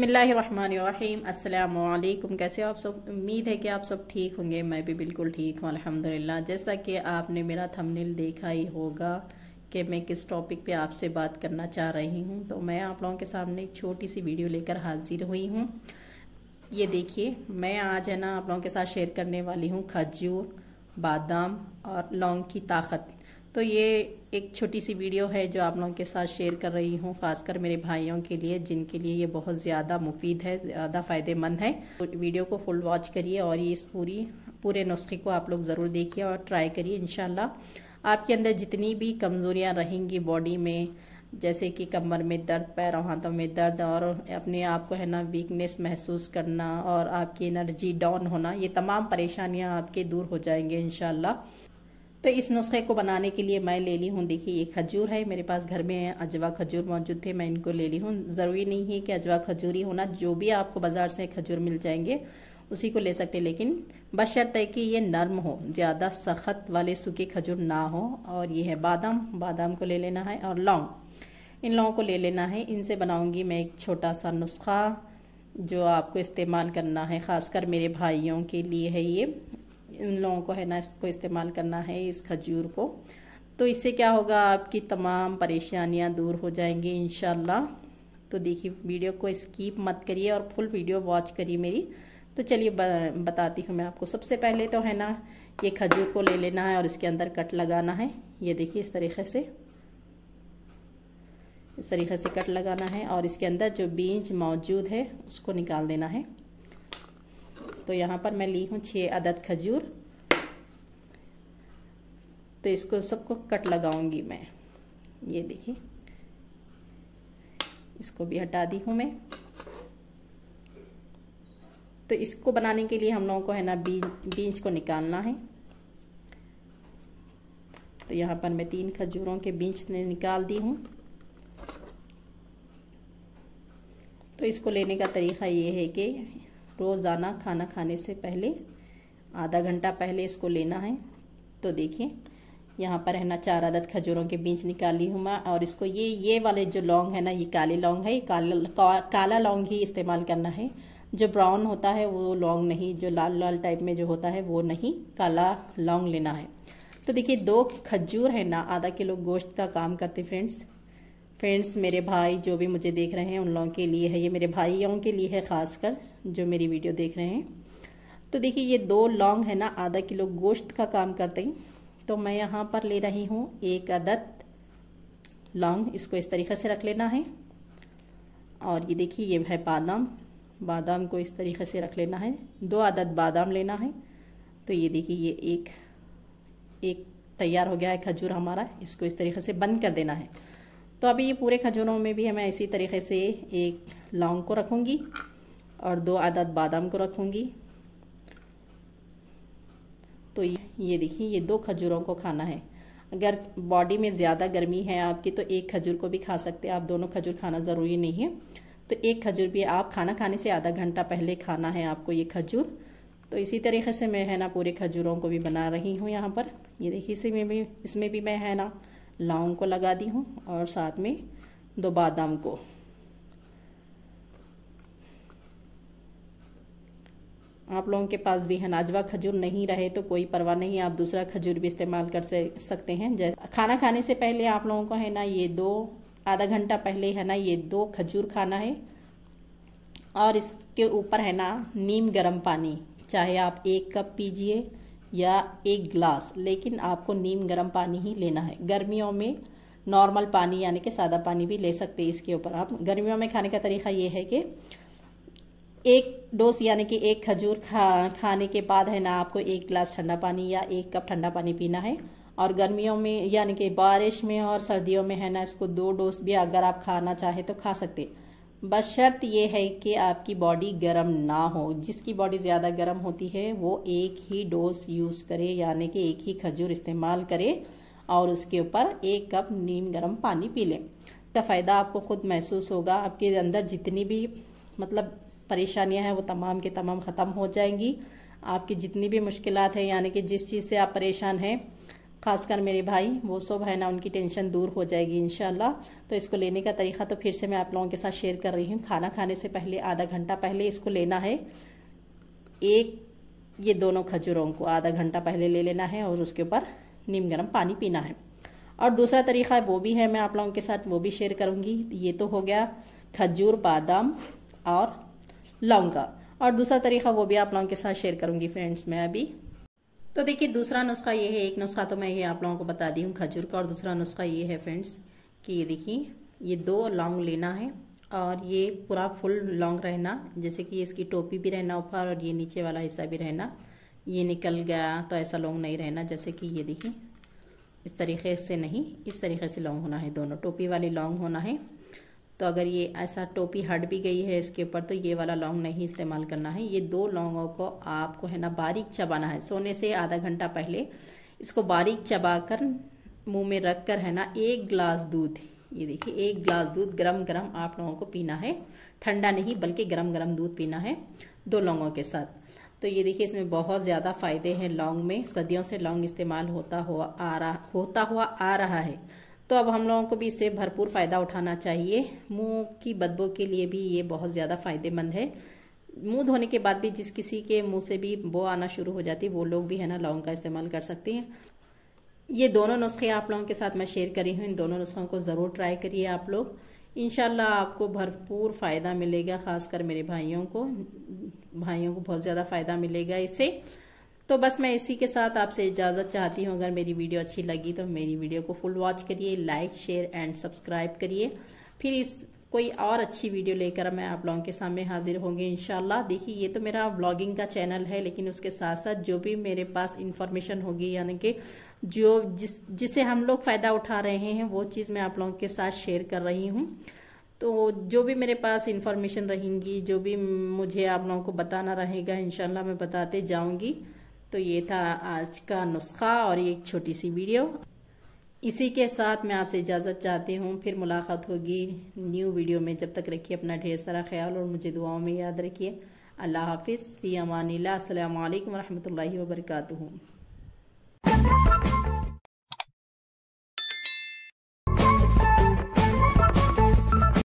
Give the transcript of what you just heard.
बसमीम् अल्लाम कैसे हो आप सब उम्मीद है कि आप सब ठीक होंगे मैं भी बिल्कुल ठीक हूँ अल्हम्दुलिल्लाह जैसा कि आपने मेरा थंबनेल देखा ही होगा कि मैं किस टॉपिक पे आपसे बात करना चाह रही हूँ तो मैं आप लोगों के सामने एक छोटी सी वीडियो लेकर हाजिर हुई हूँ ये देखिए मैं आज है ना आप लोगों के साथ शेयर करने वाली हूँ खजूर बादाम और लौंग की ताकत तो ये एक छोटी सी वीडियो है जो आप लोगों के साथ शेयर कर रही हूँ ख़ासकर मेरे भाइयों के लिए जिनके लिए ये बहुत ज़्यादा मुफीद है ज़्यादा फ़ायदेमंद है तो वीडियो को फुल वॉच करिए और ये इस पूरी पूरे नुस्खे को आप लोग ज़रूर देखिए और ट्राई करिए इन आपके अंदर जितनी भी कमज़ोरियाँ रहेंगी बॉडी में जैसे कि कमर में दर्द पैरों हाथों में दर्द और अपने आप को है ना वीकनेस महसूस करना और आपकी एनर्जी डाउन होना ये तमाम परेशानियां आपके दूर हो जाएंगे इनशाला तो इस नुस्खे को बनाने के लिए मैं ले ली हूँ देखिए ये खजूर है मेरे पास घर में अजवा खजूर मौजूद थे मैं इनको ले ली हूँ ज़रूरी नहीं है कि अजवा खजूर ही होना जो भी आपको बाज़ार से खजूर मिल जाएंगे उसी को ले सकते हैं लेकिन बशर्त है कि ये नर्म हो ज़्यादा सख्त वाले सूखे खजूर ना हो और ये है बादाम बादाम को ले लेना है और लौंग इन लौंगों को ले लेना है इनसे बनाऊँगी मैं एक छोटा सा नुस्खा जो आपको इस्तेमाल करना है ख़ासकर मेरे भाइयों के लिए है ये इन लोगों को है ना इसको इस्तेमाल करना है इस खजूर को तो इससे क्या होगा आपकी तमाम परेशानियां दूर हो जाएंगी इन तो देखिए वीडियो को स्कीप मत करिए और फुल वीडियो वॉच करिए मेरी तो चलिए बताती हूँ मैं आपको सबसे पहले तो है ना ये खजूर को ले लेना है और इसके अंदर कट लगाना है ये देखिए इस तरीके से इस तरीके से कट लगाना है और इसके अंदर जो बीज मौजूद है उसको निकाल देना है तो यहाँ पर मैं ली हूँ छः अदद खजूर तो इसको सबको कट लगाऊंगी मैं ये देखिए इसको भी हटा दी हूँ मैं तो इसको बनाने के लिए हम लोगों को है ना बीज बीज को निकालना है तो यहाँ पर मैं तीन खजूरों के बीज ने निकाल दी हूँ तो इसको लेने का तरीका ये है कि रोज़ाना खाना खाने से पहले आधा घंटा पहले इसको लेना है तो देखिए यहाँ पर है ना चार आदत खजूरों के बीच निकाली हूँ मैं और इसको ये ये वाले जो लौंग है ना ये काले लौंग है ये काला का, काला लौंग ही इस्तेमाल करना है जो ब्राउन होता है वो लौंग नहीं जो लाल लाल टाइप में जो होता है वो नहीं काला लौंग लेना है तो देखिए दो खजूर है ना आधा किलो गोश्त का काम करते फ्रेंड्स फ्रेंड्स मेरे भाई जो भी मुझे देख रहे हैं उन लोगों के लिए है ये मेरे भाइयों के लिए है ख़ासकर जो मेरी वीडियो देख रहे हैं तो देखिए ये दो लौंग है ना आधा किलो गोश्त का काम करते हैं तो मैं यहाँ पर ले रही हूँ एक अदद लौंग इसको इस तरीके से रख लेना है और ये देखिए ये है बादाम बादाम को इस तरीके से रख लेना है दो आदत बादाम लेना है तो ये देखिए ये एक एक तैयार हो गया है खजूर हमारा इसको इस तरीके से बंद कर देना है तो अभी ये पूरे खजूरों में भी मैं इसी तरीके से एक लौंग को रखूँगी और दो आदद बादाम को रखूँगी तो ये देखिए ये दो खजूरों को खाना है अगर बॉडी में ज़्यादा गर्मी है आपकी तो एक खजूर को भी खा सकते हैं आप दोनों खजूर खाना ज़रूरी नहीं है तो एक खजूर भी आप खाना खाने से आधा घंटा पहले खाना है आपको ये खजूर तो इसी तरीके से मैं है ना पूरे खजूरों को भी बना रही हूँ यहाँ पर ये देखिए इसी में भी इसमें भी मैं है ना लौंग को लगा दी हूँ और साथ में दो बादाम को आप लोगों के पास भी है नाजवा खजूर नहीं रहे तो कोई परवाह नहीं आप दूसरा खजूर भी इस्तेमाल कर सकते हैं जैसे खाना खाने से पहले आप लोगों को है ना ये दो आधा घंटा पहले है ना ये दो खजूर खाना है और इसके ऊपर है ना नीम गर्म पानी चाहे आप एक कप पीजिए या एक ग्लास लेकिन आपको नीम गर्म पानी ही लेना है गर्मियों में नॉर्मल पानी यानी कि सादा पानी भी ले सकते हैं इसके ऊपर आप गर्मियों में खाने का तरीका ये है कि एक डोज यानी कि एक खजूर खा खाने के बाद है ना आपको एक गिलास ठंडा पानी या एक कप ठंडा पानी पीना है और गर्मियों में यानी कि बारिश में और सर्दियों में है ना इसको दो डोस भी अगर आप खाना चाहे तो खा सकते शर्त ये है कि आपकी बॉडी गर्म ना हो जिसकी बॉडी ज़्यादा गर्म होती है वो एक ही डोज यूज़ करे यानी कि एक ही खजूर इस्तेमाल करे और उसके ऊपर एक कप नीम गर्म पानी पी लें का फ़ायदा आपको खुद महसूस होगा आपके अंदर जितनी भी मतलब परेशानियां हैं वो तमाम के तमाम ख़त्म हो जाएंगी आपकी जितनी भी मुश्किल हैं यानी कि जिस चीज़ से आप परेशान हैं खासकर मेरे भाई वो सब है ना उनकी टेंशन दूर हो जाएगी इनशाला तो इसको लेने का तरीका तो फिर से मैं आप लोगों के साथ शेयर कर रही हूँ खाना खाने से पहले आधा घंटा पहले इसको लेना है एक ये दोनों खजूरों को आधा घंटा पहले ले लेना है और उसके ऊपर नीम गर्म पानी पीना है और दूसरा तरीका वो भी है मैं आप लोगों के साथ वो भी शेयर करूँगी ये तो हो गया खजूर बादाम और लौंगा और दूसरा तरीका वो भी आप लोगों के साथ शेयर करूँगी फ्रेंड्स मैं अभी तो देखिए दूसरा नुस्खा ये है एक नुस्खा तो मैं ये आप लोगों को बता दी हूँ खजूर का और दूसरा नुस्खा ये है फ्रेंड्स कि ये देखिए ये दो लॉन्ग लेना है और ये पूरा फुल लॉन्ग रहना जैसे कि इसकी टोपी भी रहना ऊपर और ये नीचे वाला हिस्सा भी रहना ये निकल गया तो ऐसा लॉन्ग नहीं रहना जैसे कि ये देखिए इस तरीके से नहीं इस तरीके से लॉन्ग होना है दोनों टोपी वाली लॉन्ग होना है तो अगर ये ऐसा टोपी हट भी गई है इसके ऊपर तो ये वाला लौंग नहीं इस्तेमाल करना है ये दो लौंगों को आपको है ना बारीक चबाना है सोने से आधा घंटा पहले इसको बारीक चबा कर मुँह में रख कर है ना एक गिलास दूध ये देखिए एक गिलास दूध गरम गरम आप लोगों को पीना है ठंडा नहीं बल्कि गरम गरम दूध पीना है दो लौंगों के साथ तो ये देखिए इसमें बहुत ज़्यादा फ़ायदे हैं लौंग में सदियों से लौंग इस्तेमाल होता हुआ आ रहा होता हुआ आ रहा है तो अब हम लोगों को भी इससे भरपूर फ़ायदा उठाना चाहिए मुंह की बदबू के लिए भी ये बहुत ज़्यादा फ़ायदेमंद है मुंह धोने के बाद भी जिस किसी के मुंह से भी वो आना शुरू हो जाती है वो लोग भी है ना लौंग का इस्तेमाल कर सकते हैं ये दोनों नुस्खे आप लोगों के साथ मैं शेयर करी हूँ इन दोनों नुस्खों को ज़रूर ट्राई करिए आप लोग इन आपको भरपूर फ़ायदा मिलेगा ख़ासकर मेरे भाइयों को भाइयों को बहुत ज़्यादा फ़ायदा मिलेगा इससे तो बस मैं इसी के साथ आपसे इजाज़त चाहती हूँ अगर मेरी वीडियो अच्छी लगी तो मेरी वीडियो को फुल वॉच करिए लाइक शेयर एंड सब्सक्राइब करिए फिर इस कोई और अच्छी वीडियो लेकर मैं आप लोगों के सामने हाजिर होंगी इनशाला देखिए ये तो मेरा ब्लॉगिंग का चैनल है लेकिन उसके साथ साथ जो भी मेरे पास इन्फॉर्मेशन होगी यानी कि जो जिस जिसे हम लोग फ़ायदा उठा रहे हैं वो चीज़ मैं आप लोगों के साथ शेयर कर रही हूँ तो जो भी मेरे पास इन्फॉर्मेशन रहेंगी जो भी मुझे आप लोगों को बताना रहेगा इन मैं बताते जाऊँगी तो ये था आज का नुस्खा और एक छोटी सी वीडियो इसी के साथ मैं आपसे इजाज़त चाहती हूँ फिर मुलाकात होगी न्यू वीडियो में जब तक रखिए अपना ढेर सारा ख्याल और मुझे दुआओं में याद रखिए अल्लाह हाफिज़ फ़ी अमान अल्लाम वरहमल वर्का